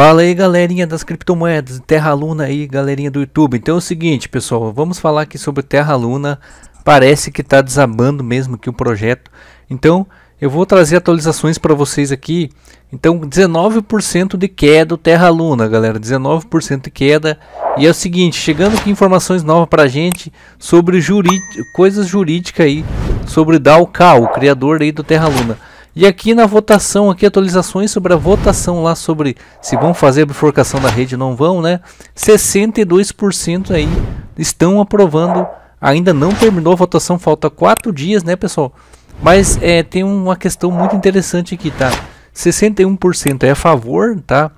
Fala aí galerinha das criptomoedas, Terra Luna aí galerinha do YouTube. Então é o seguinte pessoal, vamos falar aqui sobre Terra Luna. Parece que está desabando mesmo que o projeto. Então eu vou trazer atualizações para vocês aqui. Então 19% de queda do Terra Luna galera, 19% de queda. E é o seguinte, chegando aqui informações novas para gente sobre jurid... coisas jurídicas aí. Sobre Dao o criador aí do Terra Luna. E aqui na votação, aqui atualizações sobre a votação lá sobre se vão fazer a bifurcação da rede ou não vão, né? 62% aí estão aprovando. Ainda não terminou a votação, falta 4 dias, né, pessoal? Mas é, tem uma questão muito interessante aqui, tá? 61% é a favor, tá?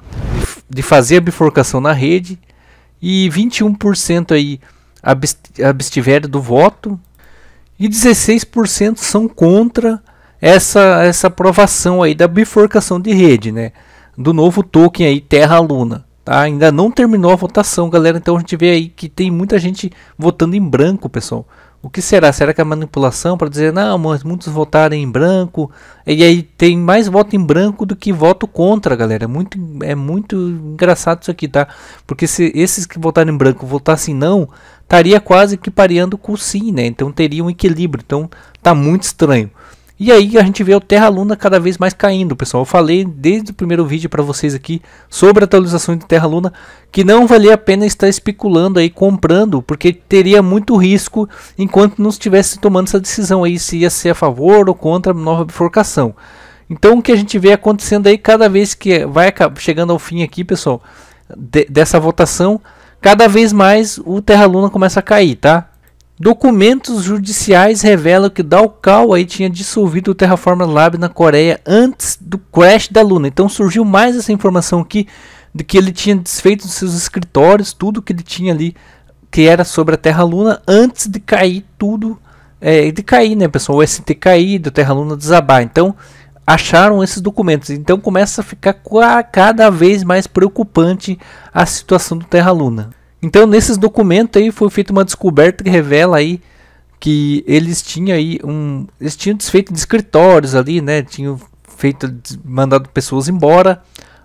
De fazer a bifurcação na rede e 21% aí abstiveram do voto e 16% são contra essa essa aprovação aí da bifurcação de rede, né? Do novo token aí Terra-Luna. Tá? Ainda não terminou a votação, galera. Então a gente vê aí que tem muita gente votando em branco, pessoal. O que será? Será que é manipulação para dizer, não, mas muitos votaram em branco? E aí tem mais voto em branco do que voto contra, galera. É muito, é muito engraçado isso aqui, tá? Porque se esses que votaram em branco votassem não, estaria quase que pareando com sim, né? Então teria um equilíbrio. Então tá muito estranho. E aí a gente vê o Terra Luna cada vez mais caindo, pessoal. Eu falei desde o primeiro vídeo para vocês aqui sobre a atualização de Terra Luna que não valia a pena estar especulando aí comprando, porque teria muito risco enquanto não estivesse tomando essa decisão aí se ia ser a favor ou contra a nova bifurcação. Então o que a gente vê acontecendo aí cada vez que vai chegando ao fim aqui, pessoal, de, dessa votação, cada vez mais o Terra Luna começa a cair, tá? Documentos judiciais revelam que aí tinha dissolvido o Terraform Lab na Coreia antes do crash da Luna. Então surgiu mais essa informação aqui de que ele tinha desfeito dos seus escritórios, tudo que ele tinha ali que era sobre a Terra-Luna antes de cair tudo, é, de cair, né, pessoal, o ST cair, do Terra-Luna desabar. Então acharam esses documentos. Então começa a ficar cada vez mais preocupante a situação do Terra-Luna. Então, nesses documentos aí foi feita uma descoberta que revela aí que eles tinham aí um, eles tinham desfeito de escritórios ali, né? Tinham feito mandado pessoas embora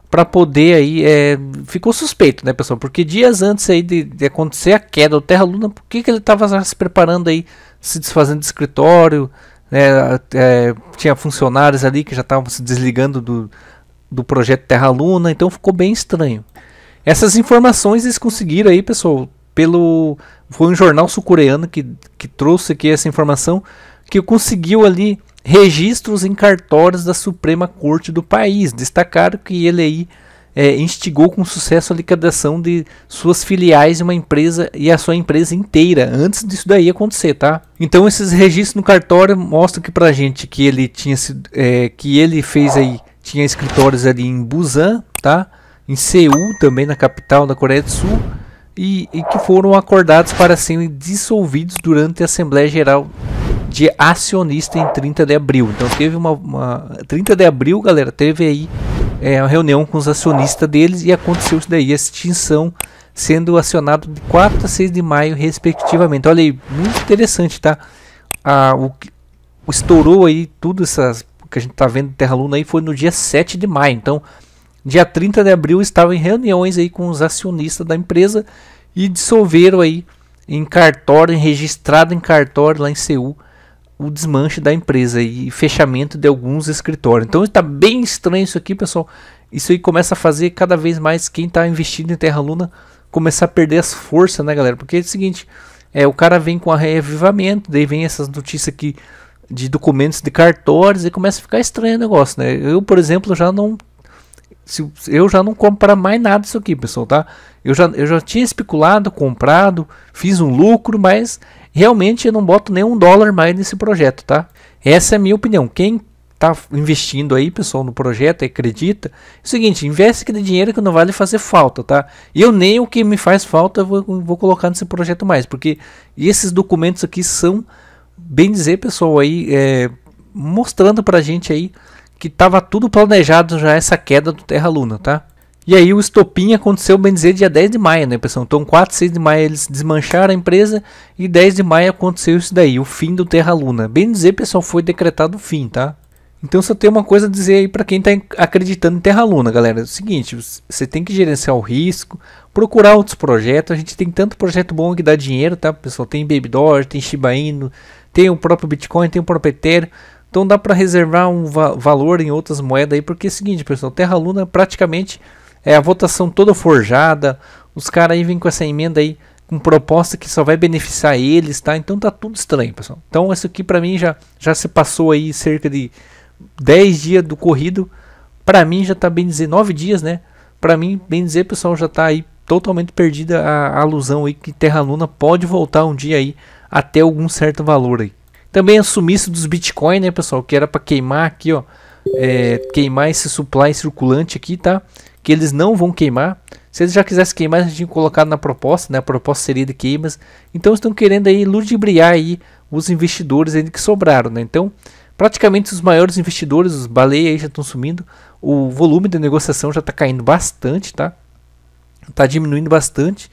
para poder aí é, ficou suspeito, né, pessoal? Porque dias antes aí de, de acontecer a queda do Terra Luna, por que, que ele estava se preparando aí, se desfazendo de escritório, né? É, tinha funcionários ali que já estavam se desligando do, do projeto Terra Luna, então ficou bem estranho. Essas informações eles conseguiram aí, pessoal, pelo foi um jornal sul-coreano que, que trouxe aqui essa informação que conseguiu ali registros em cartórios da Suprema Corte do país. Destacaram que ele aí é, instigou com sucesso a liquidação de suas filiais de uma empresa e a sua empresa inteira antes disso daí acontecer, tá? Então esses registros no cartório mostram que pra gente que ele tinha sido, é, que ele fez aí tinha escritórios ali em Busan, tá? em Seul, também na capital da Coreia do Sul, e, e que foram acordados para serem dissolvidos durante a Assembleia Geral de Acionista em 30 de abril. Então teve uma, uma 30 de abril, galera, teve aí é, reunião com os acionistas deles e aconteceu isso daí, a extinção sendo acionado de 4 a 6 de maio respectivamente. Olha aí, muito interessante, tá? Ah, o que estourou aí tudo essas que a gente tá vendo Terra Luna aí foi no dia 7 de maio. Então, dia 30 de abril estava em reuniões aí com os acionistas da empresa e dissolveram aí em cartório, registrado em cartório lá em Seul, o desmanche da empresa e fechamento de alguns escritórios. Então está bem estranho isso aqui, pessoal. Isso aí começa a fazer cada vez mais quem está investindo em Terra Luna começar a perder as forças, né, galera? Porque é o seguinte, é, o cara vem com a reavivamento, daí vem essas notícias aqui de documentos de cartórios e começa a ficar estranho o negócio, né? Eu, por exemplo, já não se, eu já não comprar mais nada isso aqui, pessoal, tá? Eu já, eu já tinha especulado, comprado, fiz um lucro, mas realmente eu não boto nenhum dólar mais nesse projeto, tá? Essa é a minha opinião. Quem tá investindo aí, pessoal, no projeto e acredita, é o seguinte, investe aquele dinheiro que não vale fazer falta, tá? Eu nem o que me faz falta eu vou, vou colocar nesse projeto mais, porque esses documentos aqui são, bem dizer, pessoal, aí, é, mostrando pra gente aí que estava tudo planejado já essa queda do Terra-Luna, tá? E aí o estopim aconteceu, bem dizer, dia 10 de maio, né, pessoal? Então, 4, 6 de maio eles desmancharam a empresa e 10 de maio aconteceu isso daí, o fim do Terra-Luna. Bem dizer, pessoal, foi decretado o fim, tá? Então, só tem uma coisa a dizer aí para quem tá acreditando em Terra-Luna, galera. É o seguinte, você tem que gerenciar o risco, procurar outros projetos. A gente tem tanto projeto bom que dá dinheiro, tá, pessoal? Tem Baby Doge, tem Shiba Inu, tem o próprio Bitcoin, tem o próprio Ethereum. Então dá para reservar um va valor em outras moedas aí, porque é o seguinte, pessoal, Terra Luna praticamente é a votação toda forjada. Os caras aí vêm com essa emenda aí com proposta que só vai beneficiar eles, tá? Então tá tudo estranho, pessoal. Então isso aqui para mim já já se passou aí cerca de 10 dias do corrido. Para mim já tá bem dizer 9 dias, né? Para mim, bem dizer, pessoal, já tá aí totalmente perdida a, a alusão aí que Terra Luna pode voltar um dia aí até algum certo valor aí. Também a sumiço dos Bitcoin, né, pessoal? Que era para queimar aqui, ó. É, queimar esse supply circulante aqui, tá? Que eles não vão queimar. Se eles já quisessem queimar, eles tinham colocado na proposta, né? A proposta seria de queimas. Então estão querendo aí ludibriar aí os investidores aí que sobraram, né? Então, praticamente os maiores investidores, os baleias aí já estão sumindo. O volume de negociação já está caindo bastante, tá? Tá diminuindo bastante.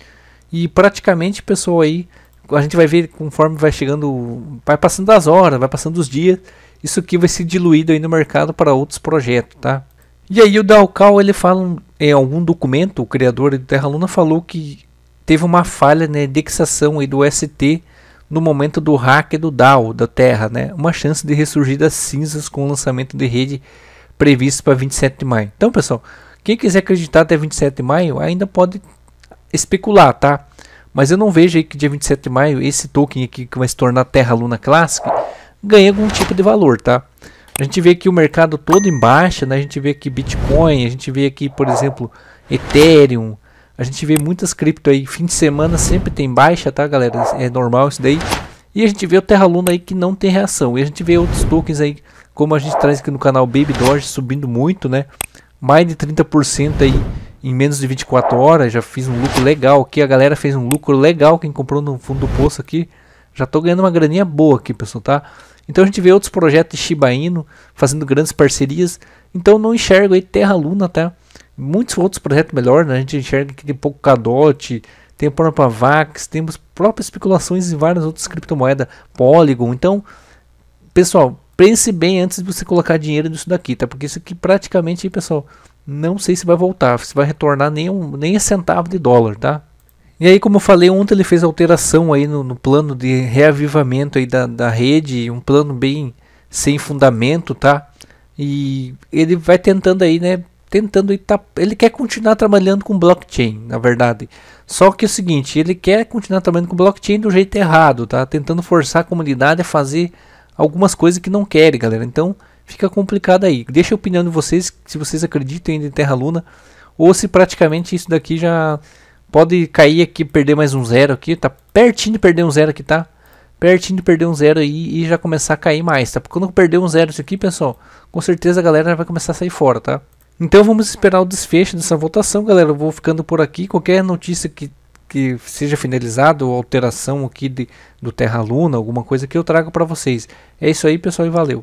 E praticamente, pessoal, aí a gente vai ver conforme vai chegando, vai passando as horas, vai passando os dias, isso aqui vai ser diluído aí no mercado para outros projetos, tá? E aí o Dalcal ele fala em algum documento, o criador do Terra Luna falou que teve uma falha na né, indexação aí do ST no momento do hack do DAO da Terra, né? Uma chance de ressurgir das cinzas com o lançamento de rede previsto para 27 de maio. Então, pessoal, quem quiser acreditar até 27 de maio ainda pode especular, tá? Mas eu não vejo aí que dia 27 de maio esse token aqui que vai se tornar Terra Luna Classic ganhe algum tipo de valor, tá? A gente vê aqui o mercado todo em baixa, né? A gente vê aqui Bitcoin, a gente vê aqui, por exemplo, Ethereum. A gente vê muitas cripto aí, fim de semana sempre tem baixa, tá, galera? É normal isso daí. E a gente vê o Terra Luna aí que não tem reação. E a gente vê outros tokens aí, como a gente traz aqui no canal Baby Doge subindo muito, né? Mais de 30% aí em menos de 24 horas, já fiz um lucro legal aqui. A galera fez um lucro legal. Quem comprou no fundo do poço aqui, já estou ganhando uma graninha boa aqui, pessoal, tá? Então a gente vê outros projetos de Shiba Inu fazendo grandes parcerias. Então não enxergo aí Terra Luna, tá? Muitos outros projetos melhor, né? A gente enxerga que tem Polkadot, tem a própria Vax, temos próprias especulações em várias outras criptomoedas, Polygon. Então, pessoal, pense bem antes de você colocar dinheiro nisso daqui, tá? Porque isso aqui praticamente, pessoal, não sei se vai voltar, se vai retornar nem um, nem centavo de dólar, tá? E aí, como eu falei, ontem ele fez alteração aí no, no plano de reavivamento aí da, da rede, um plano bem sem fundamento, tá? E ele vai tentando aí, né? Tentando tá, ele quer continuar trabalhando com blockchain, na verdade. Só que é o seguinte, ele quer continuar trabalhando com blockchain do jeito errado, tá? Tentando forçar a comunidade a fazer algumas coisas que não querem, galera. Então fica complicado aí. Deixa a opinião de vocês se vocês acreditam ainda em Terra Luna ou se praticamente isso daqui já pode cair aqui, perder mais um zero aqui, tá pertinho de perder um zero aqui, tá? Pertinho de perder um zero aí e já começar a cair mais, tá? Porque quando perder um zero isso aqui, pessoal, com certeza a galera vai começar a sair fora, tá? Então vamos esperar o desfecho dessa votação, galera. Eu vou ficando por aqui. Qualquer notícia que que seja finalizado ou alteração aqui de, do Terra Luna, alguma coisa que eu trago para vocês. É isso aí, pessoal, e valeu.